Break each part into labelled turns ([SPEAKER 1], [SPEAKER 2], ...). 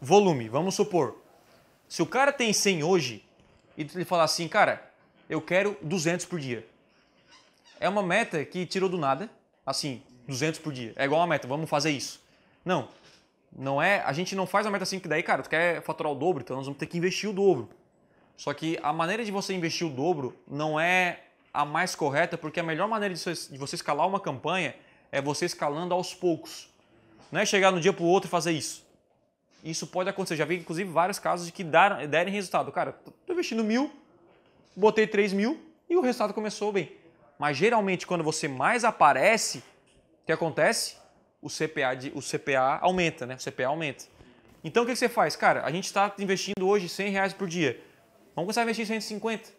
[SPEAKER 1] volume, vamos supor. Se o cara tem 100 hoje e ele falar assim, cara, eu quero 200 por dia. É uma meta que tirou do nada, assim, 200 por dia. É igual uma meta, vamos fazer isso. Não, não é, a gente não faz uma meta assim que daí, cara, tu quer faturar o dobro, então nós vamos ter que investir o dobro. Só que a maneira de você investir o dobro não é a mais correta, porque a melhor maneira de você escalar uma campanha é você escalando aos poucos. Não é chegar no dia para o outro e fazer isso. Isso pode acontecer. Já vi, inclusive, vários casos de que deram derem resultado. Cara, tô investindo mil, botei três mil e o resultado começou bem. Mas geralmente, quando você mais aparece, o que acontece? O CPA, de, o CPA aumenta, né? O CPA aumenta. Então, o que, que você faz? Cara, a gente está investindo hoje 100 reais por dia. Vamos começar a investir 150,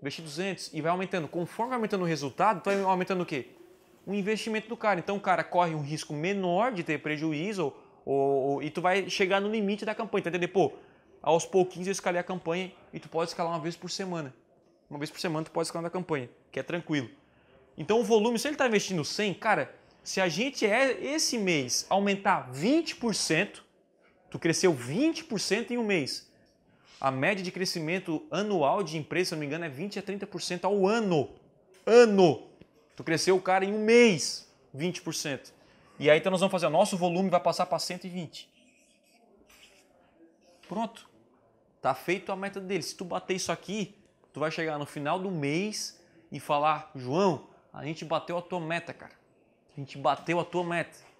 [SPEAKER 1] investir 200 e vai aumentando. Conforme vai aumentando o resultado, vai aumentando o quê? O investimento do cara. Então, o cara corre um risco menor de ter prejuízo ou ou, ou, e tu vai chegar no limite da campanha, tá entendendo? Pô, aos pouquinhos eu escalei a campanha e tu pode escalar uma vez por semana. Uma vez por semana tu pode escalar na campanha, que é tranquilo. Então o volume, se ele está investindo 100, cara, se a gente é esse mês aumentar 20%, tu cresceu 20% em um mês. A média de crescimento anual de empresa, se não me engano, é 20 a 30% ao ano. Ano. Tu cresceu o cara em um mês, 20%. E aí então nós vamos fazer, o nosso volume vai passar para 120. Pronto. Tá feito a meta dele. Se tu bater isso aqui, tu vai chegar no final do mês e falar, João, a gente bateu a tua meta, cara. A gente bateu a tua meta.